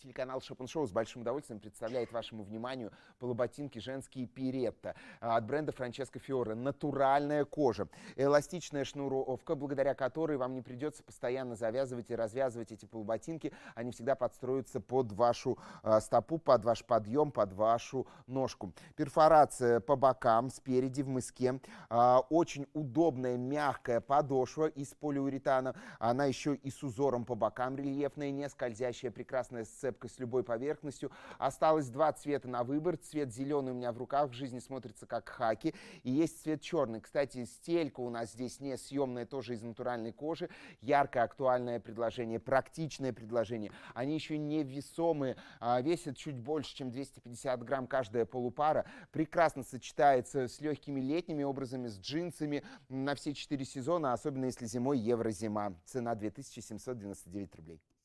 Телеканал Шопен Шоу с большим удовольствием представляет вашему вниманию полуботинки женские Пиретта а, от бренда Франческо Фиоре. Натуральная кожа, эластичная шнуровка, благодаря которой вам не придется постоянно завязывать и развязывать эти полуботинки. Они всегда подстроятся под вашу а, стопу, под ваш подъем, под вашу ножку. Перфорация по бокам, спереди, в мыске. А, очень удобная, мягкая подошва из полиуретана. Она еще и с узором по бокам рельефная, не скользящая, прекрасная сцена зацепкой с любой поверхностью. Осталось два цвета на выбор. Цвет зеленый у меня в руках, в жизни смотрится как хаки. И есть цвет черный. Кстати, стелька у нас здесь не съемная, тоже из натуральной кожи. Яркое, актуальное предложение, практичное предложение. Они еще невесомые, а, весят чуть больше, чем 250 грамм каждая полупара. Прекрасно сочетается с легкими летними образами, с джинсами на все четыре сезона, особенно если зимой евро-зима. Цена 2799 рублей.